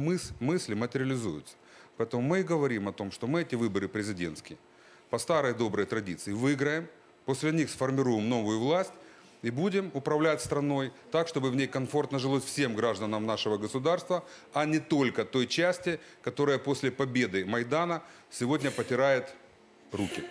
Мыс, мысли материализуются. Поэтому мы и говорим о том, что мы эти выборы президентские по старой доброй традиции выиграем, после них сформируем новую власть и будем управлять страной так, чтобы в ней комфортно жилось всем гражданам нашего государства, а не только той части, которая после победы Майдана сегодня потирает руки.